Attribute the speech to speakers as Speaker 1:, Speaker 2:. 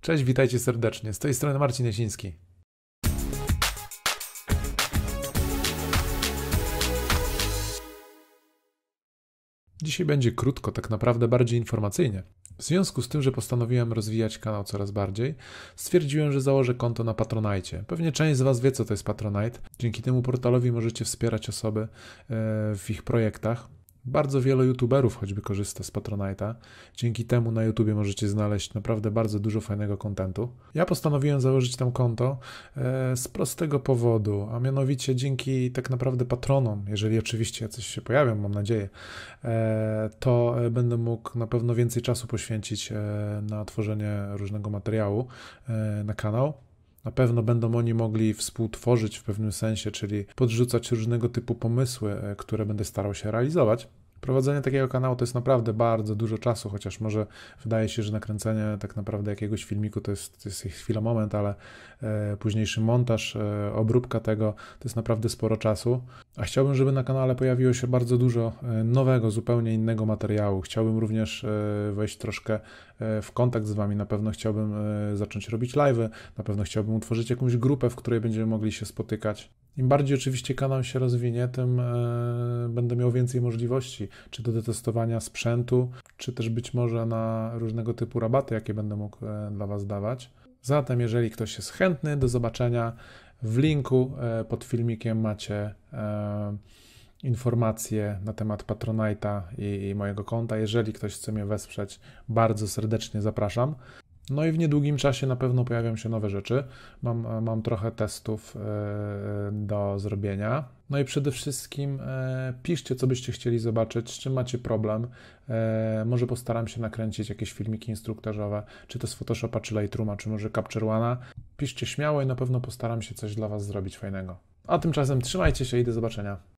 Speaker 1: Cześć, witajcie serdecznie. Z tej strony Marcin Jasiński. Dzisiaj będzie krótko, tak naprawdę bardziej informacyjnie. W związku z tym, że postanowiłem rozwijać kanał coraz bardziej, stwierdziłem, że założę konto na Patronite. Pewnie część z Was wie, co to jest Patronite. Dzięki temu portalowi możecie wspierać osoby e, w ich projektach. Bardzo wielu youtuberów choćby korzysta z Patronite'a. Dzięki temu na YouTubie możecie znaleźć naprawdę bardzo dużo fajnego kontentu. Ja postanowiłem założyć tam konto e, z prostego powodu, a mianowicie dzięki tak naprawdę patronom, jeżeli oczywiście coś się pojawią, mam nadzieję, e, to e, będę mógł na pewno więcej czasu poświęcić na tworzenie różnego materiału na kanał. Na pewno będą oni mogli współtworzyć w pewnym sensie, czyli podrzucać różnego typu pomysły, e, które będę starał się realizować. Prowadzenie takiego kanału to jest naprawdę bardzo dużo czasu, chociaż może wydaje się, że nakręcenie tak naprawdę jakiegoś filmiku to jest, to jest chwila, moment, ale e, późniejszy montaż, e, obróbka tego to jest naprawdę sporo czasu. A chciałbym, żeby na kanale pojawiło się bardzo dużo e, nowego, zupełnie innego materiału. Chciałbym również e, wejść troszkę e, w kontakt z Wami. Na pewno chciałbym e, zacząć robić live, na pewno chciałbym utworzyć jakąś grupę, w której będziemy mogli się spotykać. Im bardziej oczywiście kanał się rozwinie, tym e, będę miał więcej możliwości, czy do testowania sprzętu, czy też być może na różnego typu rabaty, jakie będę mógł e, dla Was dawać. Zatem, jeżeli ktoś jest chętny, do zobaczenia. W linku e, pod filmikiem macie informacje na temat Patronite'a i, i mojego konta. Jeżeli ktoś chce mnie wesprzeć, bardzo serdecznie zapraszam. No i w niedługim czasie na pewno pojawią się nowe rzeczy. Mam, e, mam trochę testów e, do zrobienia. No i przede wszystkim e, piszcie, co byście chcieli zobaczyć, z czym macie problem. Może postaram się nakręcić jakieś filmiki instruktażowe, czy to z Photoshopa, czy Lightrooma, czy może Capture One'a. Piszcie śmiało i na pewno postaram się coś dla Was zrobić fajnego. A tymczasem trzymajcie się i do zobaczenia.